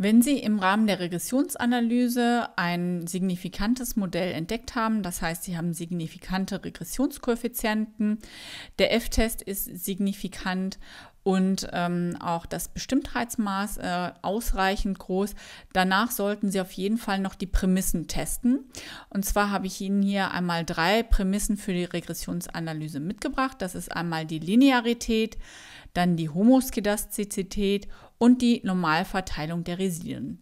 Wenn Sie im Rahmen der Regressionsanalyse ein signifikantes Modell entdeckt haben, das heißt, Sie haben signifikante Regressionskoeffizienten, der F-Test ist signifikant und ähm, auch das Bestimmtheitsmaß äh, ausreichend groß. Danach sollten Sie auf jeden Fall noch die Prämissen testen. Und zwar habe ich Ihnen hier einmal drei Prämissen für die Regressionsanalyse mitgebracht. Das ist einmal die Linearität, dann die Homoskedastizität und die Normalverteilung der Residien.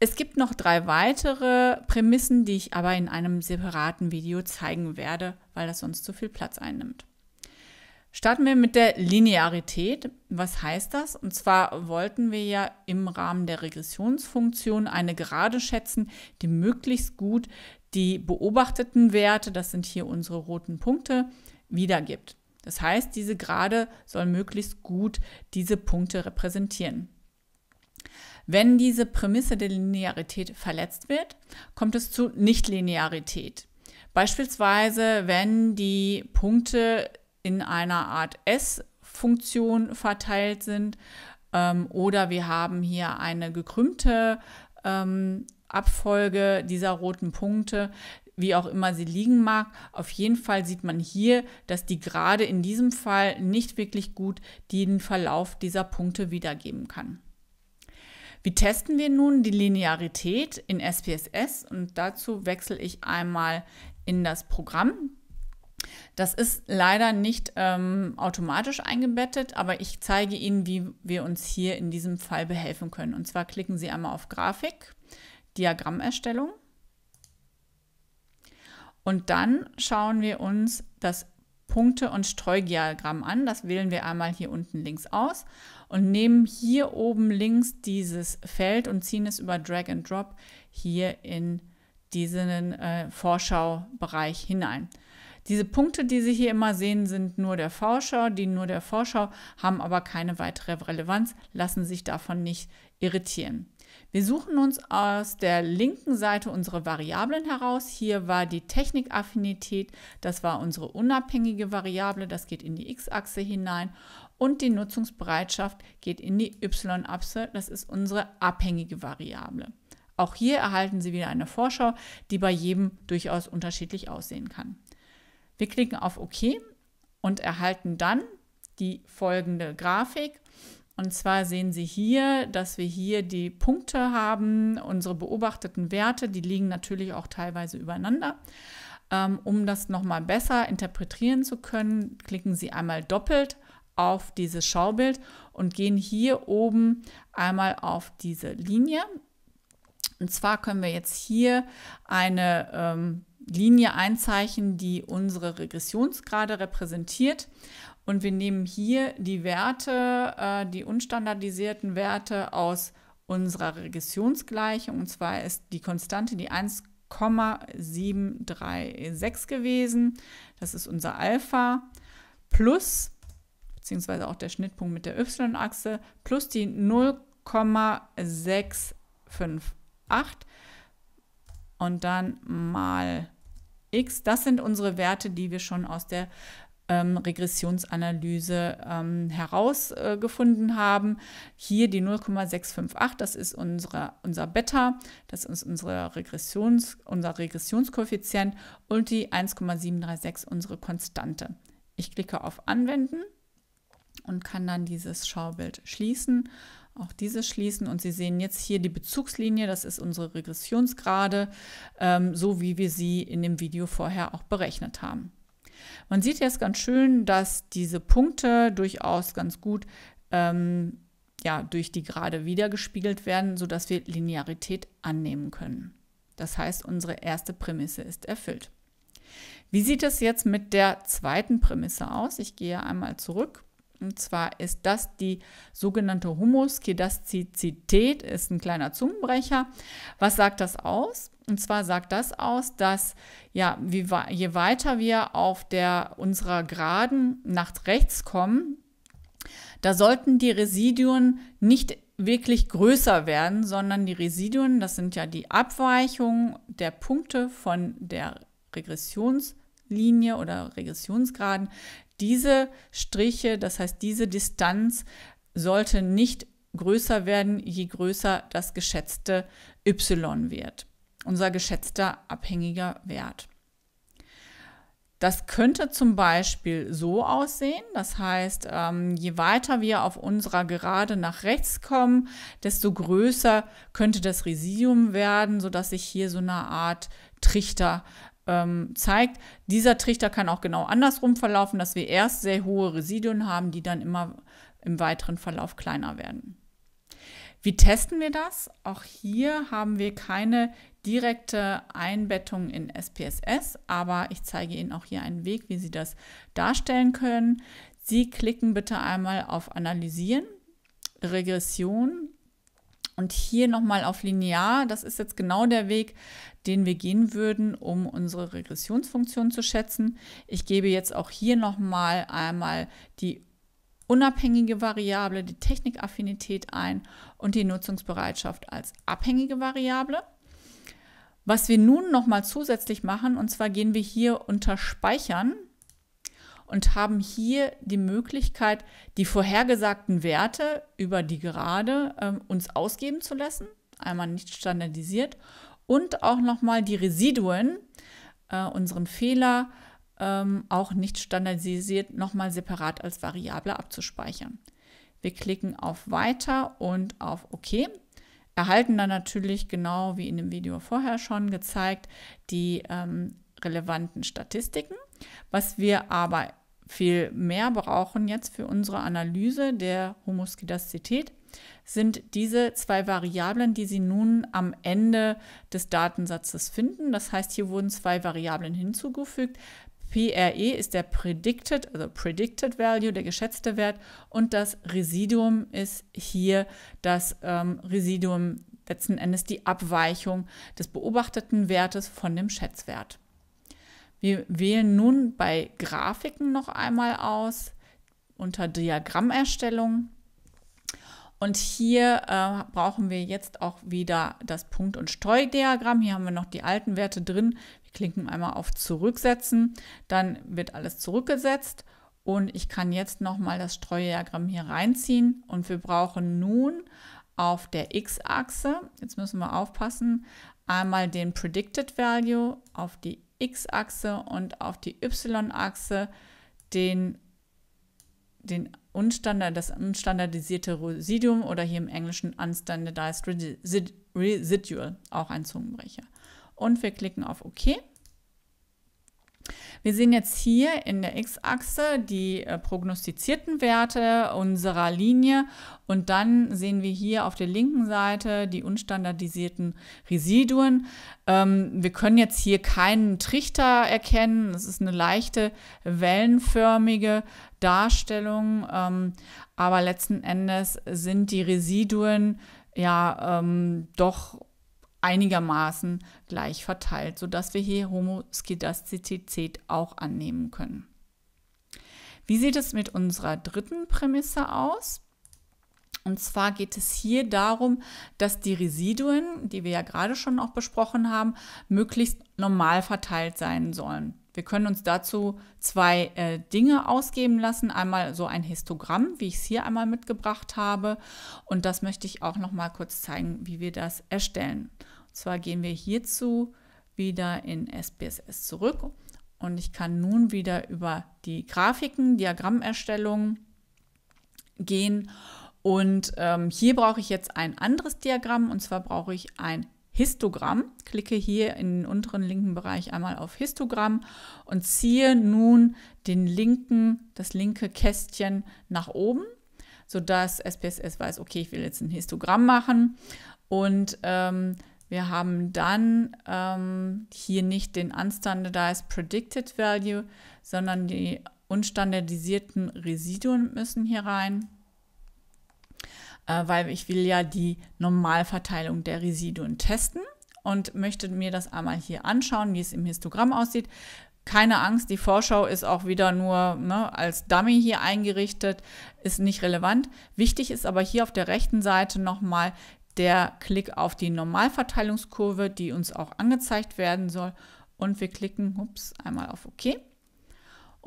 Es gibt noch drei weitere Prämissen, die ich aber in einem separaten Video zeigen werde, weil das sonst zu viel Platz einnimmt. Starten wir mit der Linearität. Was heißt das? Und zwar wollten wir ja im Rahmen der Regressionsfunktion eine Gerade schätzen, die möglichst gut die beobachteten Werte, das sind hier unsere roten Punkte, wiedergibt. Das heißt, diese Gerade soll möglichst gut diese Punkte repräsentieren. Wenn diese Prämisse der Linearität verletzt wird, kommt es zu Nichtlinearität. Beispielsweise, wenn die Punkte in einer Art S-Funktion verteilt sind. Ähm, oder wir haben hier eine gekrümmte ähm, Abfolge dieser roten Punkte, wie auch immer sie liegen mag. Auf jeden Fall sieht man hier, dass die gerade in diesem Fall nicht wirklich gut den Verlauf dieser Punkte wiedergeben kann. Wie testen wir nun die Linearität in SPSS? Und dazu wechsle ich einmal in das Programm. Das ist leider nicht ähm, automatisch eingebettet, aber ich zeige Ihnen, wie wir uns hier in diesem Fall behelfen können. Und zwar klicken Sie einmal auf Grafik, Diagrammerstellung. Und dann schauen wir uns das Punkte- und Streudiagramm an. Das wählen wir einmal hier unten links aus und nehmen hier oben links dieses Feld und ziehen es über Drag and Drop hier in diesen äh, Vorschaubereich hinein. Diese Punkte, die Sie hier immer sehen, sind nur der Vorschau, die nur der Vorschau, haben aber keine weitere Relevanz, lassen sich davon nicht irritieren. Wir suchen uns aus der linken Seite unsere Variablen heraus. Hier war die Technikaffinität, das war unsere unabhängige Variable, das geht in die x-Achse hinein und die Nutzungsbereitschaft geht in die y-Achse, das ist unsere abhängige Variable. Auch hier erhalten Sie wieder eine Vorschau, die bei jedem durchaus unterschiedlich aussehen kann. Wir klicken auf OK und erhalten dann die folgende Grafik. Und zwar sehen Sie hier, dass wir hier die Punkte haben, unsere beobachteten Werte, die liegen natürlich auch teilweise übereinander. Ähm, um das nochmal besser interpretieren zu können, klicken Sie einmal doppelt auf dieses Schaubild und gehen hier oben einmal auf diese Linie. Und zwar können wir jetzt hier eine ähm, Linie einzeichnen, die unsere Regressionsgrade repräsentiert. Und wir nehmen hier die Werte, äh, die unstandardisierten Werte aus unserer Regressionsgleichung. Und zwar ist die Konstante die 1,736 gewesen. Das ist unser Alpha plus, beziehungsweise auch der Schnittpunkt mit der Y-Achse, plus die 0,658 und dann mal X. Das sind unsere Werte, die wir schon aus der ähm, Regressionsanalyse ähm, herausgefunden äh, haben. Hier die 0,658, das ist unsere, unser Beta, das ist unsere Regressions, unser Regressionskoeffizient und die 1,736 unsere Konstante. Ich klicke auf Anwenden und kann dann dieses Schaubild schließen auch diese schließen und Sie sehen jetzt hier die Bezugslinie, das ist unsere Regressionsgrade, ähm, so wie wir sie in dem Video vorher auch berechnet haben. Man sieht jetzt ganz schön, dass diese Punkte durchaus ganz gut ähm, ja, durch die Gerade wiedergespiegelt werden, sodass wir Linearität annehmen können. Das heißt, unsere erste Prämisse ist erfüllt. Wie sieht es jetzt mit der zweiten Prämisse aus? Ich gehe einmal zurück und zwar ist das die sogenannte Humuskidastizität, ist ein kleiner Zungenbrecher. Was sagt das aus? Und zwar sagt das aus, dass ja, wie, je weiter wir auf der unserer Geraden nach rechts kommen, da sollten die Residuen nicht wirklich größer werden, sondern die Residuen, das sind ja die Abweichungen der Punkte von der Regressionslinie oder Regressionsgraden, diese Striche, das heißt diese Distanz, sollte nicht größer werden, je größer das geschätzte y wird, unser geschätzter abhängiger Wert. Das könnte zum Beispiel so aussehen. Das heißt, ähm, je weiter wir auf unserer Gerade nach rechts kommen, desto größer könnte das Residuum werden, sodass sich hier so eine Art Trichter ähm, zeigt, dieser Trichter kann auch genau andersrum verlaufen, dass wir erst sehr hohe Residuen haben, die dann immer im weiteren Verlauf kleiner werden. Wie testen wir das? Auch hier haben wir keine direkte Einbettung in SPSS, aber ich zeige Ihnen auch hier einen Weg, wie Sie das darstellen können. Sie klicken bitte einmal auf Analysieren, Regression, und hier nochmal auf linear, das ist jetzt genau der Weg, den wir gehen würden, um unsere Regressionsfunktion zu schätzen. Ich gebe jetzt auch hier nochmal einmal die unabhängige Variable, die Technikaffinität ein und die Nutzungsbereitschaft als abhängige Variable. Was wir nun nochmal zusätzlich machen, und zwar gehen wir hier unter Speichern, und haben hier die Möglichkeit, die vorhergesagten Werte über die Gerade ähm, uns ausgeben zu lassen, einmal nicht standardisiert und auch nochmal die Residuen, äh, unseren Fehler, ähm, auch nicht standardisiert, nochmal separat als Variable abzuspeichern. Wir klicken auf Weiter und auf OK. Erhalten dann natürlich, genau wie in dem Video vorher schon gezeigt, die ähm, relevanten Statistiken. Was wir aber viel mehr brauchen jetzt für unsere Analyse der Homoskidazität, sind diese zwei Variablen, die Sie nun am Ende des Datensatzes finden. Das heißt, hier wurden zwei Variablen hinzugefügt. PRE ist der Predicted, also Predicted Value, der geschätzte Wert, und das Residuum ist hier das ähm, Residuum letzten Endes die Abweichung des beobachteten Wertes von dem Schätzwert. Wir wählen nun bei Grafiken noch einmal aus unter Diagrammerstellung. Und hier äh, brauchen wir jetzt auch wieder das Punkt- und Streudiagramm. Hier haben wir noch die alten Werte drin. Wir klicken einmal auf Zurücksetzen. Dann wird alles zurückgesetzt. Und ich kann jetzt nochmal das Streudiagramm hier reinziehen. Und wir brauchen nun auf der X-Achse, jetzt müssen wir aufpassen, einmal den Predicted Value auf die x-Achse und auf die y-Achse den, den Unstandard, das unstandardisierte Residuum oder hier im Englischen Unstandardized Residual, auch ein Zungenbrecher. Und wir klicken auf OK. Wir sehen jetzt hier in der X-Achse die äh, prognostizierten Werte unserer Linie und dann sehen wir hier auf der linken Seite die unstandardisierten Residuen. Ähm, wir können jetzt hier keinen Trichter erkennen. Es ist eine leichte wellenförmige Darstellung, ähm, aber letzten Endes sind die Residuen ja ähm, doch einigermaßen gleich verteilt, sodass wir hier Homoskidastizität auch annehmen können. Wie sieht es mit unserer dritten Prämisse aus? Und zwar geht es hier darum, dass die Residuen, die wir ja gerade schon auch besprochen haben, möglichst normal verteilt sein sollen. Wir können uns dazu zwei äh, Dinge ausgeben lassen. Einmal so ein Histogramm, wie ich es hier einmal mitgebracht habe. Und das möchte ich auch noch mal kurz zeigen, wie wir das erstellen. Und zwar gehen wir hierzu wieder in SPSS zurück. Und ich kann nun wieder über die Grafiken, Diagrammerstellung gehen und ähm, hier brauche ich jetzt ein anderes Diagramm und zwar brauche ich ein Histogramm. Klicke hier in den unteren linken Bereich einmal auf Histogramm und ziehe nun den linken, das linke Kästchen nach oben, sodass SPSS weiß, okay, ich will jetzt ein Histogramm machen und ähm, wir haben dann ähm, hier nicht den Unstandardized Predicted Value, sondern die unstandardisierten Residuen müssen hier rein äh, weil ich will ja die Normalverteilung der Residuen testen und möchte mir das einmal hier anschauen, wie es im Histogramm aussieht. Keine Angst, die Vorschau ist auch wieder nur ne, als Dummy hier eingerichtet, ist nicht relevant. Wichtig ist aber hier auf der rechten Seite nochmal der Klick auf die Normalverteilungskurve, die uns auch angezeigt werden soll. Und wir klicken ups, einmal auf OK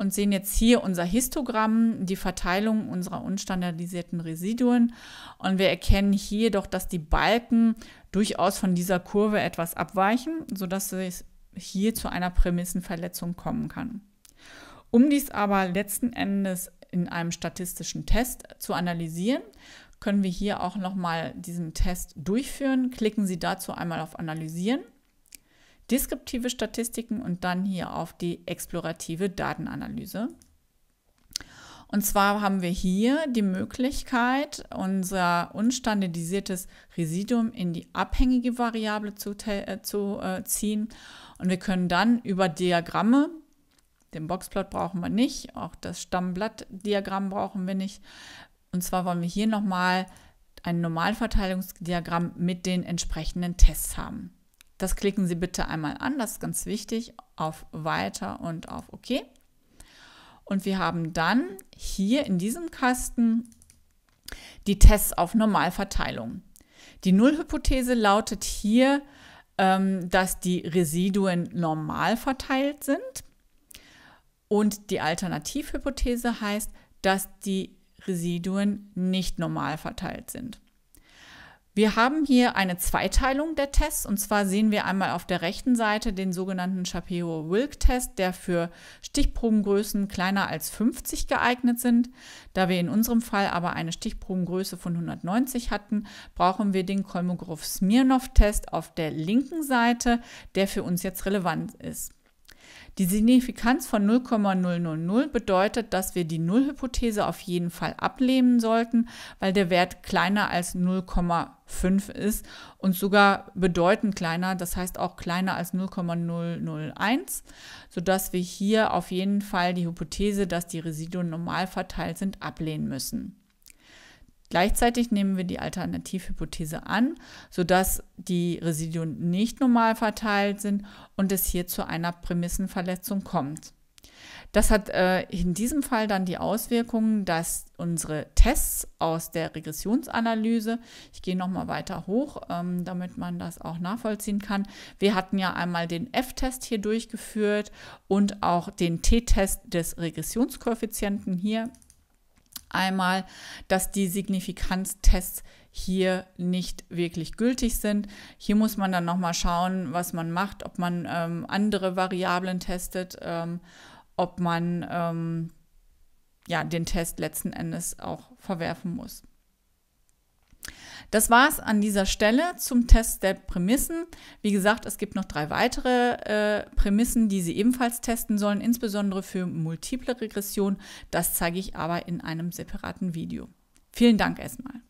und sehen jetzt hier unser Histogramm, die Verteilung unserer unstandardisierten Residuen. Und wir erkennen hier doch, dass die Balken durchaus von dieser Kurve etwas abweichen, sodass es hier zu einer Prämissenverletzung kommen kann. Um dies aber letzten Endes in einem statistischen Test zu analysieren, können wir hier auch nochmal diesen Test durchführen. Klicken Sie dazu einmal auf Analysieren deskriptive Statistiken und dann hier auf die explorative Datenanalyse. Und zwar haben wir hier die Möglichkeit, unser unstandardisiertes Residuum in die abhängige Variable zu, äh, zu äh, ziehen. Und wir können dann über Diagramme, den Boxplot brauchen wir nicht, auch das Stammblattdiagramm brauchen wir nicht. Und zwar wollen wir hier nochmal ein Normalverteilungsdiagramm mit den entsprechenden Tests haben. Das klicken Sie bitte einmal an, das ist ganz wichtig, auf Weiter und auf OK. Und wir haben dann hier in diesem Kasten die Tests auf Normalverteilung. Die Nullhypothese lautet hier, ähm, dass die Residuen normal verteilt sind. Und die Alternativhypothese heißt, dass die Residuen nicht normal verteilt sind. Wir haben hier eine Zweiteilung der Tests und zwar sehen wir einmal auf der rechten Seite den sogenannten Shapiro-Wilk-Test, der für Stichprobengrößen kleiner als 50 geeignet sind. Da wir in unserem Fall aber eine Stichprobengröße von 190 hatten, brauchen wir den Kolmogorov-Smirnov-Test auf der linken Seite, der für uns jetzt relevant ist. Die Signifikanz von 0,000 bedeutet, dass wir die Nullhypothese auf jeden Fall ablehnen sollten, weil der Wert kleiner als 0,5 ist und sogar bedeutend kleiner, das heißt auch kleiner als 0,001, sodass wir hier auf jeden Fall die Hypothese, dass die Residuen normal verteilt sind, ablehnen müssen. Gleichzeitig nehmen wir die Alternativhypothese an, sodass die Residuen nicht normal verteilt sind und es hier zu einer Prämissenverletzung kommt. Das hat äh, in diesem Fall dann die Auswirkungen, dass unsere Tests aus der Regressionsanalyse, ich gehe nochmal weiter hoch, ähm, damit man das auch nachvollziehen kann. Wir hatten ja einmal den F-Test hier durchgeführt und auch den T-Test des Regressionskoeffizienten hier Einmal, dass die Signifikanztests hier nicht wirklich gültig sind. Hier muss man dann nochmal schauen, was man macht, ob man ähm, andere Variablen testet, ähm, ob man ähm, ja, den Test letzten Endes auch verwerfen muss. Das war es an dieser Stelle zum Test der Prämissen. Wie gesagt, es gibt noch drei weitere äh, Prämissen, die Sie ebenfalls testen sollen, insbesondere für multiple Regression. Das zeige ich aber in einem separaten Video. Vielen Dank erstmal.